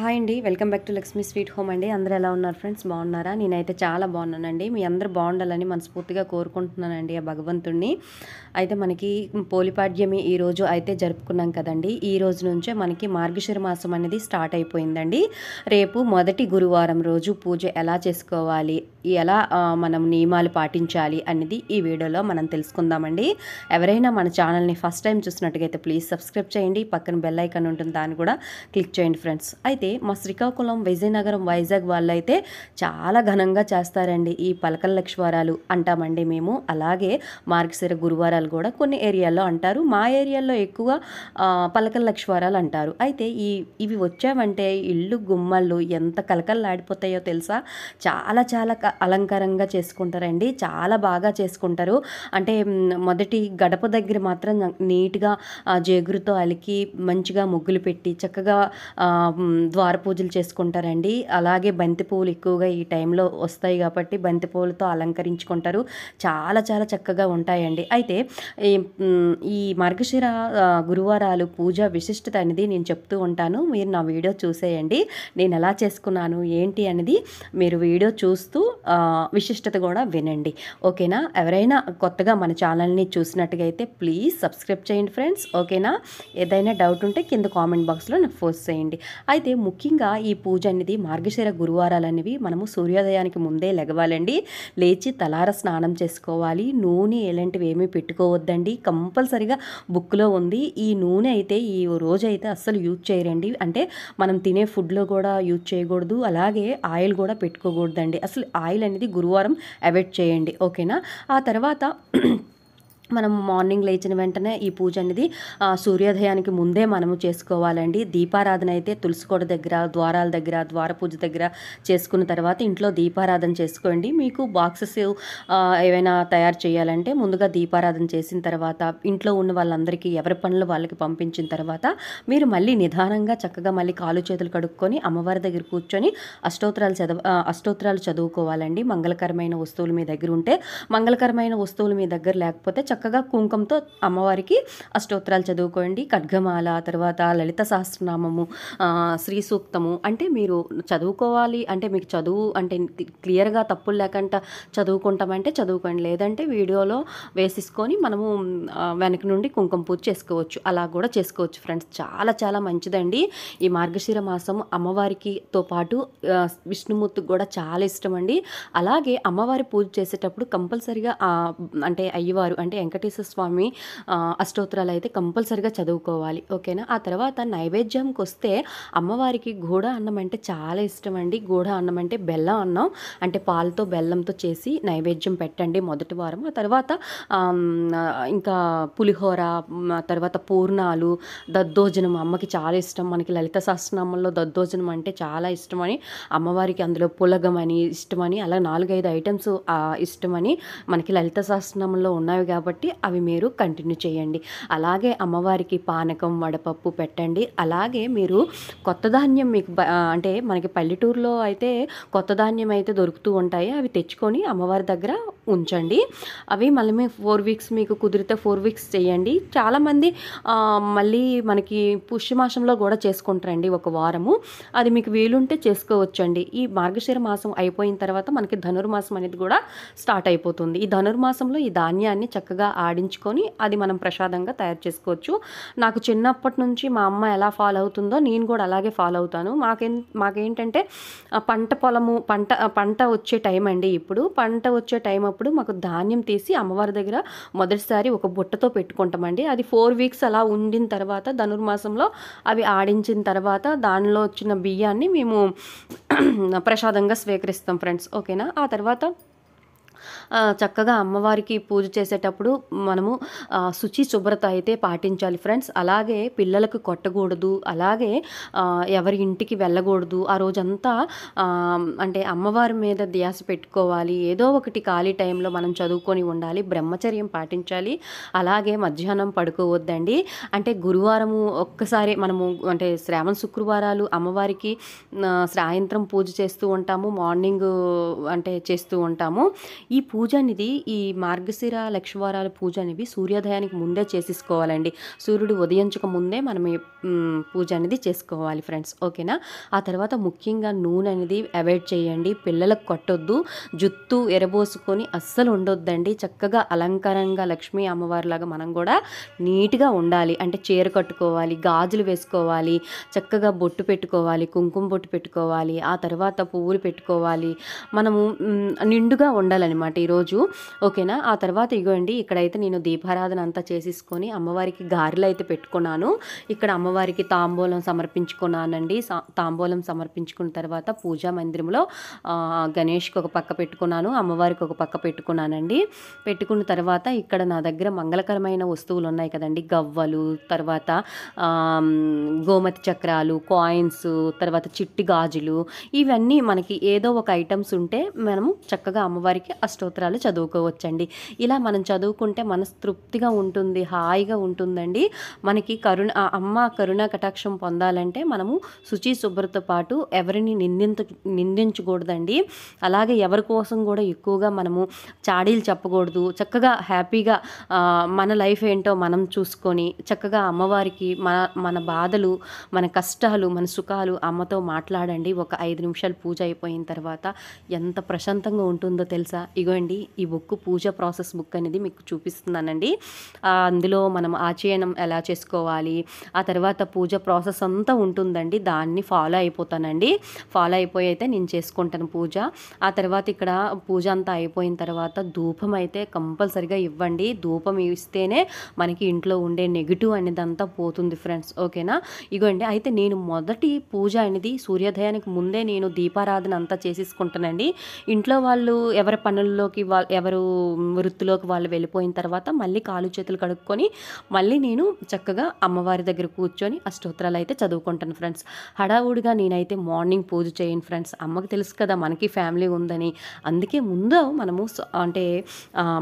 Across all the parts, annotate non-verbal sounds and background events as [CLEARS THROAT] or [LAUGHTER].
hi అండి welcome back to Lakshmi sweet home అండి అందరు ఎలా ఉన్నారు ఫ్రెండ్స్ బాగున్నారా నేనైతే చాలా బాగున్నానండి మీ అందరూ బాగుండాలని మనస్ఫూర్తిగా కోరుకుంటున్నానండి ఆ భగవంతుణ్ణి అయితే మనకి పోలిపాడ్యమి ఈరోజు అయితే జరుపుకున్నాం కదండి ఈ రోజు నుంచే మనకి మార్గశిర మాసం అనేది స్టార్ట్ అయిపోయిందండి రేపు మొదటి గురువారం రోజు పూజ ఎలా చేసుకోవాలి ఎలా మనం నియమాలు పాటించాలి అనేది ఈ వీడియోలో మనం తెలుసుకుందామండి ఎవరైనా మన ఛానల్ని ఫస్ట్ టైం చూసినట్టుగా ప్లీజ్ సబ్స్క్రైబ్ చేయండి పక్కన బెల్ ఐకన్ ఉంటుంది దాన్ని కూడా క్లిక్ చేయండి ఫ్రెండ్స్ అయితే అయితే మా శ్రీకాకుళం విజయనగరం వైజాగ్ అయితే చాలా ఘనంగా చేస్తారండి ఈ పలకల లక్ష్వారాలు అంటామండి మేము అలాగే మార్గశిర గురువారాలు కూడా కొన్ని ఏరియాల్లో అంటారు మా ఏరియాలో ఎక్కువ పలకల లక్ష్వారాలు అంటారు అయితే ఈ ఇవి వచ్చామంటే ఇల్లు గుమ్మళ్ళు ఎంత ఆడిపోతాయో తెలుసా చాలా చాలా అలంకారంగా చేసుకుంటారండి చాలా బాగా చేసుకుంటారు అంటే మొదటి గడప దగ్గర మాత్రం నీట్గా జేగురుతో అలికి మంచిగా ముగ్గులు పెట్టి చక్కగా ద్వార పూజలు చేసుకుంటారండి అలాగే బంతి పువ్వులు ఎక్కువగా ఈ టైంలో వస్తాయి కాబట్టి బంతి పువ్వులతో అలంకరించుకుంటారు చాలా చాలా చక్కగా ఉంటాయండి అయితే ఈ మార్గశిర గురువారాలు పూజ విశిష్టత అనేది నేను చెప్తూ ఉంటాను మీరు నా వీడియో చూసేయండి నేను ఎలా చేసుకున్నాను ఏంటి అనేది మీరు వీడియో చూస్తూ విశిష్టత కూడా వినండి ఓకేనా ఎవరైనా కొత్తగా మన ఛానల్ని చూసినట్టుగా అయితే ప్లీజ్ సబ్స్క్రైబ్ చేయండి ఫ్రెండ్స్ ఓకేనా ఏదైనా డౌట్ ఉంటే కింద కామెంట్ బాక్స్లో నాకు ఫోర్స్ చేయండి అయితే ముఖ్యంగా ఈ పూజ అనేది మార్గశిర గురువారాలు అనేవి మనము సూర్యోదయానికి ముందే లెగవాలండి లేచి తలార స్నానం చేసుకోవాలి నూనె ఎలాంటివి ఏమీ పెట్టుకోవద్దండి కంపల్సరిగా బుక్లో ఉంది ఈ నూనె అయితే ఈ రోజు అయితే అస్సలు యూజ్ చేయరండి అంటే మనం తినే ఫుడ్లో కూడా యూజ్ చేయకూడదు అలాగే ఆయిల్ కూడా పెట్టుకోకూడదండి అసలు ఆయిల్ అనేది గురువారం అవాయిడ్ చేయండి ఓకేనా ఆ తర్వాత మనం మార్నింగ్ లేచిన వెంటనే ఈ పూజ అనేది సూర్యోదయానికి ముందే మనము చేసుకోవాలండి దీపారాధన అయితే తులసికోట దగ్గర ద్వారాల దగ్గర ద్వార పూజ దగ్గర చేసుకున్న తర్వాత ఇంట్లో దీపారాధన చేసుకోండి మీకు బాక్సెస్ ఏవైనా తయారు చేయాలంటే ముందుగా దీపారాధన చేసిన తర్వాత ఇంట్లో ఉన్న వాళ్ళందరికీ ఎవరి పనులు వాళ్ళకి పంపించిన తర్వాత మీరు మళ్ళీ నిదానంగా చక్కగా మళ్ళీ కాలు చేతులు కడుక్కొని అమ్మవారి దగ్గర కూర్చొని అష్టోత్తరాలు చదవ అష్టోత్తరాలు చదువుకోవాలండి మంగళకరమైన వస్తువులు మీ దగ్గర ఉంటే మంగళకరమైన వస్తువులు మీ దగ్గర లేకపోతే చక్కగా కుంకుమతో అమ్మవారికి అష్టోత్తరాలు చదువుకోండి ఖడ్గమాల తర్వాత లలిత సహస్రనామము శ్రీ సూక్తము అంటే మీరు చదువుకోవాలి అంటే మీకు చదువు అంటే క్లియర్గా తప్పులు లేకుండా చదువుకుంటామంటే చదువుకోండి లేదంటే వీడియోలో వేసేసుకొని మనము వెనక నుండి కుంకుమ పూజ చేసుకోవచ్చు అలా కూడా చేసుకోవచ్చు ఫ్రెండ్స్ చాలా చాలా మంచిదండి ఈ మార్గశిర మాసం అమ్మవారికితో పాటు విష్ణుమూర్తికి కూడా చాలా ఇష్టం అండి అలాగే అమ్మవారి పూజ చేసేటప్పుడు కంపల్సరిగా అంటే అయ్యవారు అంటే వెంకటేశ్వర స్వామి అష్టోత్తరాలు అయితే కంపల్సరిగా చదువుకోవాలి ఓకేనా ఆ తర్వాత నైవేద్యంకి వస్తే అమ్మవారికి గూఢ అన్నం అంటే చాలా ఇష్టం అండి గూఢ అన్నం అంటే బెల్లం అన్నం అంటే పాలతో బెల్లంతో చేసి నైవేద్యం పెట్టండి మొదటి వారం ఆ తర్వాత ఇంకా పులిహోర తర్వాత పూర్ణాలు దద్దోజనం అమ్మకి చాలా ఇష్టం మనకి లలిత సహస్రనామంలో దద్దోజనం అంటే చాలా ఇష్టమని అమ్మవారికి అందులో పులగమని ఇష్టమని అలా నాలుగైదు ఐటమ్స్ ఇష్టమని మనకి లలిత సహస్రనామంలో ఉన్నాయి కాబట్టి కాబట్టి అవి మీరు కంటిన్యూ చేయండి అలాగే అమ్మవారికి పానకం వడపప్పు పెట్టండి అలాగే మీరు కొత్త ధాన్యం మీకు అంటే మనకి పల్లెటూరులో అయితే కొత్త ధాన్యం అయితే దొరుకుతూ ఉంటాయి అవి తెచ్చుకొని అమ్మవారి దగ్గర ఉంచండి అవి మళ్ళీ మీ ఫోర్ వీక్స్ మీకు కుదిరితే ఫోర్ వీక్స్ చేయండి చాలామంది మళ్ళీ మనకి పుష్యమాసంలో కూడా చేసుకుంటారండి ఒక వారము అది మీకు వీలుంటే చేసుకోవచ్చండి ఈ మార్గశిర మాసం అయిపోయిన తర్వాత మనకి ధనుర్మాసం అనేది కూడా స్టార్ట్ అయిపోతుంది ఈ ధనుర్మాసంలో ఈ ధాన్యాన్ని చక్కగా ఇలా ఆడించుకొని అది మనం ప్రసాదంగా తయారు చేసుకోవచ్చు నాకు చిన్నప్పటి నుంచి మా అమ్మ ఎలా ఫాలో అవుతుందో నేను కూడా అలాగే ఫాలో అవుతాను మాకేం మాకేంటంటే పంట పొలము పంట పంట వచ్చే టైం అండి ఇప్పుడు పంట వచ్చే టైం అప్పుడు మాకు ధాన్యం తీసి అమ్మవారి దగ్గర మొదటిసారి ఒక బుట్టతో పెట్టుకుంటామండి అది ఫోర్ వీక్స్ అలా ఉండిన తర్వాత ధనుర్మాసంలో అవి ఆడించిన తర్వాత దానిలో వచ్చిన బియ్యాన్ని మేము [CLEARS THROAT] ప్రసాదంగా స్వీకరిస్తాం ఫ్రెండ్స్ ఓకేనా ఆ తర్వాత చక్కగా అమ్మవారికి పూజ చేసేటప్పుడు మనము శుచి శుభ్రత అయితే పాటించాలి ఫ్రెండ్స్ అలాగే పిల్లలకు కొట్టకూడదు అలాగే ఎవరి ఇంటికి వెళ్ళకూడదు ఆ రోజంతా అంటే అమ్మవారి మీద ధ్యాస పెట్టుకోవాలి ఏదో ఒకటి ఖాళీ టైంలో మనం చదువుకొని ఉండాలి బ్రహ్మచర్యం పాటించాలి అలాగే మధ్యాహ్నం పడుకోవద్దండి అంటే గురువారము ఒక్కసారి మనము అంటే శ్రావణ శుక్రవారాలు అమ్మవారికి సాయంత్రం పూజ చేస్తూ ఉంటాము మార్నింగ్ అంటే చేస్తూ ఉంటాము ఈ పూజ అనేది ఈ మార్గశిర లక్ష్మవారాల పూజ అనేది సూర్యోదయానికి ముందే చేసేసుకోవాలండి సూర్యుడు ఉదయించక ముందే మనం పూజ అనేది చేసుకోవాలి ఫ్రెండ్స్ ఓకేనా ఆ తర్వాత ముఖ్యంగా నూనె అనేది అవాయిడ్ చేయండి పిల్లలకు కొట్టొద్దు జుత్తు ఎరబోసుకొని అస్సలు ఉండొద్దండి చక్కగా అలంకారంగా లక్ష్మీ అమ్మవారిలాగా మనం కూడా నీట్గా ఉండాలి అంటే చీర కట్టుకోవాలి గాజులు వేసుకోవాలి చక్కగా బొట్టు పెట్టుకోవాలి కుంకుమ బొట్టు పెట్టుకోవాలి ఆ తర్వాత పువ్వులు పెట్టుకోవాలి మనము నిండుగా ఉండాలని అనమాట ఈరోజు ఓకేనా ఆ తర్వాత ఇగోండి ఇక్కడైతే నేను దీపారాధన అంతా చేసేసుకొని అమ్మవారికి గారెలు అయితే పెట్టుకున్నాను ఇక్కడ అమ్మవారికి తాంబూలం సమర్పించుకున్నానండి తాంబూలం సమర్పించుకున్న తర్వాత పూజా మందిరంలో గణేష్కి ఒక పక్క పెట్టుకున్నాను అమ్మవారికి ఒక పక్క పెట్టుకున్నానండి పెట్టుకున్న తర్వాత ఇక్కడ నా దగ్గర మంగళకరమైన వస్తువులు ఉన్నాయి కదండి గవ్వలు తర్వాత గోమతి చక్రాలు కాయిన్స్ తర్వాత చిట్టి గాజులు ఇవన్నీ మనకి ఏదో ఒక ఐటమ్స్ ఉంటే మనము చక్కగా అమ్మవారికి అష్టోత్తరాలు చదువుకోవచ్చండి ఇలా మనం చదువుకుంటే మనస్తృప్తిగా ఉంటుంది హాయిగా ఉంటుందండి మనకి కరుణ అమ్మ కరుణ కటాక్షం పొందాలంటే మనము శుచి శుభ్రతతో పాటు ఎవరిని నిందించ నిందించకూడదండి అలాగే ఎవరి కోసం కూడా ఎక్కువగా మనము చాడీలు చెప్పకూడదు చక్కగా హ్యాపీగా మన లైఫ్ ఏంటో మనం చూసుకొని చక్కగా అమ్మవారికి మన మన బాధలు మన కష్టాలు మన సుఖాలు అమ్మతో మాట్లాడండి ఒక ఐదు నిమిషాలు పూజ అయిపోయిన తర్వాత ఎంత ప్రశాంతంగా ఉంటుందో తెలుసా ఇగోండి ఈ బుక్ పూజ ప్రాసెస్ బుక్ అనేది మీకు చూపిస్తున్నానండి అందులో మనం ఆచయనం ఎలా చేసుకోవాలి ఆ తర్వాత పూజ ప్రాసెస్ అంతా ఉంటుందండి దాన్ని ఫాలో అయిపోతానండి ఫాలో అయిపోయి అయితే నేను చేసుకుంటాను పూజ ఆ తర్వాత ఇక్కడ పూజ అంతా అయిపోయిన తర్వాత ధూపం అయితే కంపల్సరిగా ఇవ్వండి ధూపం ఇస్తేనే మనకి ఇంట్లో ఉండే నెగిటివ్ అనేది అంతా పోతుంది ఫ్రెండ్స్ ఓకేనా ఇగోండి అయితే నేను మొదటి పూజ అనేది సూర్యోదయానికి ముందే నేను దీపారాధన అంతా చేసేసుకుంటానండి ఇంట్లో వాళ్ళు ఎవరి పనులు పనుల్లోకి వా ఎవరు వృత్తిలోకి వాళ్ళు వెళ్ళిపోయిన తర్వాత మళ్ళీ కాలు చేతులు కడుక్కొని మళ్ళీ నేను చక్కగా అమ్మవారి దగ్గర కూర్చొని అష్టోత్తరాలు అయితే చదువుకుంటాను ఫ్రెండ్స్ హడావుడిగా నేనైతే మార్నింగ్ పూజ చేయను ఫ్రెండ్స్ అమ్మకి తెలుసు కదా మనకి ఫ్యామిలీ ఉందని అందుకే ముందు మనము అంటే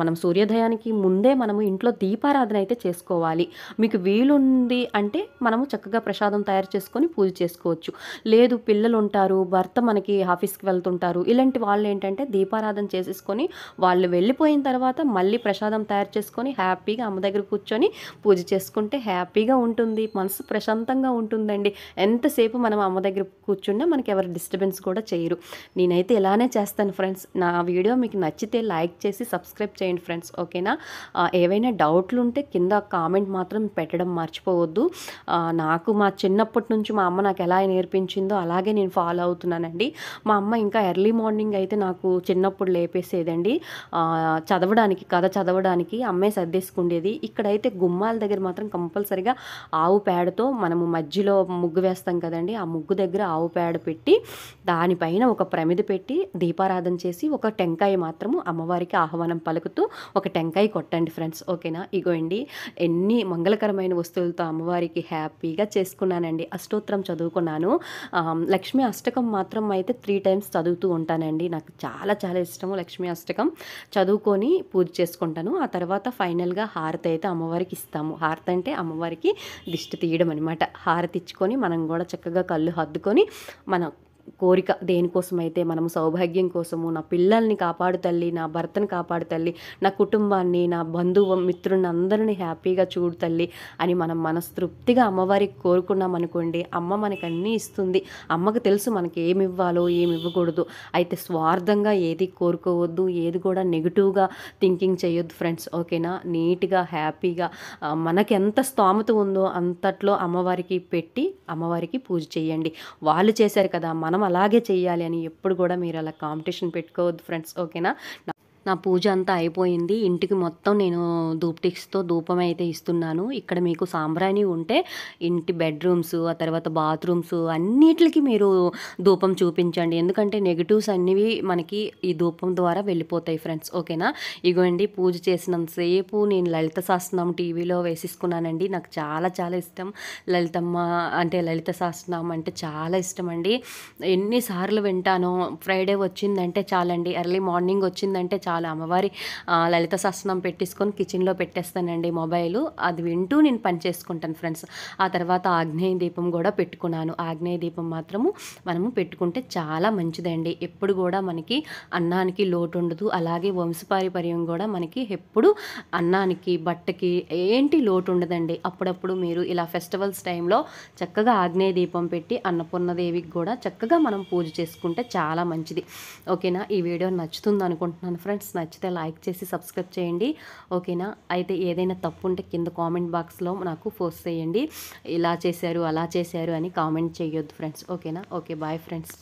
మనం సూర్యోదయానికి ముందే మనము ఇంట్లో దీపారాధన అయితే చేసుకోవాలి మీకు వీలుంది అంటే మనము చక్కగా ప్రసాదం తయారు చేసుకొని పూజ చేసుకోవచ్చు లేదు పిల్లలు ఉంటారు భర్త మనకి ఆఫీస్కి వెళ్తుంటారు ఇలాంటి వాళ్ళు ఏంటంటే దీపారాధన చేసేసుకొని చేసుకొని వాళ్ళు వెళ్ళిపోయిన తర్వాత మళ్ళీ ప్రసాదం తయారు చేసుకొని హ్యాపీగా అమ్మ దగ్గర కూర్చొని పూజ చేసుకుంటే హ్యాపీగా ఉంటుంది మనసు ప్రశాంతంగా ఉంటుందండి ఎంతసేపు మనం అమ్మ దగ్గర కూర్చున్నా మనకి ఎవరు డిస్టర్బెన్స్ కూడా చేయరు నేనైతే ఇలానే చేస్తాను ఫ్రెండ్స్ నా వీడియో మీకు నచ్చితే లైక్ చేసి సబ్స్క్రైబ్ చేయండి ఫ్రెండ్స్ ఓకేనా ఏవైనా డౌట్లు ఉంటే కింద కామెంట్ మాత్రం పెట్టడం మర్చిపోవద్దు నాకు మా చిన్నప్పటి నుంచి మా అమ్మ నాకు ఎలా నేర్పించిందో అలాగే నేను ఫాలో అవుతున్నానండి మా అమ్మ ఇంకా ఎర్లీ మార్నింగ్ అయితే నాకు చిన్నప్పుడు లేపేసేది అమ్మేసేదండి చదవడానికి కథ చదవడానికి అమ్మే సర్దేసుకుండేది ఇక్కడైతే గుమ్మాల దగ్గర మాత్రం కంపల్సరిగా ఆవు పేడతో మనము మధ్యలో ముగ్గు వేస్తాం కదండి ఆ ముగ్గు దగ్గర ఆవు పేడ పెట్టి దానిపైన ఒక ప్రమిద పెట్టి దీపారాధన చేసి ఒక టెంకాయ మాత్రము అమ్మవారికి ఆహ్వానం పలుకుతూ ఒక టెంకాయ కొట్టండి ఫ్రెండ్స్ ఓకేనా ఇగో అండి ఎన్ని మంగళకరమైన వస్తువులతో అమ్మవారికి హ్యాపీగా చేసుకున్నానండి అష్టోత్తరం చదువుకున్నాను లక్ష్మీ అష్టకం మాత్రం అయితే త్రీ టైమ్స్ చదువుతూ ఉంటానండి నాకు చాలా చాలా ఇష్టము లక్ష్మీ అష్టకం చదువుకొని పూజ చేసుకుంటాను ఆ తర్వాత ఫైనల్గా హారతి అయితే అమ్మవారికి ఇస్తాము హారతి అంటే అమ్మవారికి దిష్టి తీయడం అనమాట హారతి ఇచ్చుకొని మనం కూడా చక్కగా కళ్ళు హద్దుకొని మన కోరిక దేనికోసం అయితే మనము సౌభాగ్యం కోసము నా పిల్లల్ని కాపాడు తల్లి నా భర్తను కాపాడు తల్లి నా కుటుంబాన్ని నా బంధువు మిత్రుని అందరినీ హ్యాపీగా చూడు తల్లి అని మనం మనస్తృప్తిగా అమ్మవారికి కోరుకున్నాం అనుకోండి అమ్మ మనకు అన్నీ ఇస్తుంది అమ్మకు తెలుసు మనకి ఏమి ఇవ్వాలో ఏమి ఇవ్వకూడదు అయితే స్వార్థంగా ఏది కోరుకోవద్దు ఏది కూడా నెగిటివ్గా థింకింగ్ చేయొద్దు ఫ్రెండ్స్ ఓకేనా నీట్గా హ్యాపీగా మనకి ఎంత స్తోమత ఉందో అంతట్లో అమ్మవారికి పెట్టి అమ్మవారికి పూజ చేయండి వాళ్ళు చేశారు కదా మనం అలాగే చేయాలి అని ఎప్పుడు కూడా మీరు అలా కాంపిటీషన్ పెట్టుకోవద్దు ఫ్రెండ్స్ ఓకేనా నా పూజ అంతా అయిపోయింది ఇంటికి మొత్తం నేను ధూప్టిక్స్తో ధూపం అయితే ఇస్తున్నాను ఇక్కడ మీకు సాంబ్రాణి ఉంటే ఇంటి బెడ్రూమ్స్ ఆ తర్వాత బాత్రూమ్స్ అన్నిటికి మీరు ధూపం చూపించండి ఎందుకంటే నెగిటివ్స్ అన్నివి మనకి ఈ ధూపం ద్వారా వెళ్ళిపోతాయి ఫ్రెండ్స్ ఓకేనా ఇగోండి పూజ చేసినంతసేపు నేను లలిత శాస్త్రం టీవీలో వేసేసుకున్నానండి నాకు చాలా చాలా ఇష్టం లలితమ్మ అంటే లలిత శాస్త్రం అంటే చాలా ఇష్టం అండి ఎన్నిసార్లు వింటాను ఫ్రైడే వచ్చిందంటే చాలండి ఎర్లీ మార్నింగ్ వచ్చిందంటే చాలా అమ్మవారి లలిత శాసనం పెట్టేసుకొని కిచెన్లో పెట్టేస్తానండి మొబైల్ అది వింటూ నేను పని చేసుకుంటాను ఫ్రెండ్స్ ఆ తర్వాత ఆగ్నేయ దీపం కూడా పెట్టుకున్నాను ఆగ్నేయ దీపం మాత్రము మనము పెట్టుకుంటే చాలా మంచిదండి ఎప్పుడు కూడా మనకి అన్నానికి లోటు ఉండదు అలాగే వంశపారిపర్యం కూడా మనకి ఎప్పుడు అన్నానికి బట్టకి ఏంటి లోటు ఉండదండి అప్పుడప్పుడు మీరు ఇలా ఫెస్టివల్స్ టైంలో చక్కగా ఆగ్నేయ దీపం పెట్టి అన్నపూర్ణదేవికి కూడా చక్కగా మనం పూజ చేసుకుంటే చాలా మంచిది ఓకేనా ఈ వీడియో నచ్చుతుంది అనుకుంటున్నాను ఫ్రెండ్స్ ఫ్రెండ్స్ నచ్చితే లైక్ చేసి సబ్స్క్రైబ్ చేయండి ఓకేనా అయితే ఏదైనా తప్పు ఉంటే కింద కామెంట్ బాక్స్లో నాకు ఫోర్స్ చేయండి ఇలా చేశారు అలా చేశారు అని కామెంట్ చేయొద్దు ఫ్రెండ్స్ ఓకేనా ఓకే బాయ్ ఫ్రెండ్స్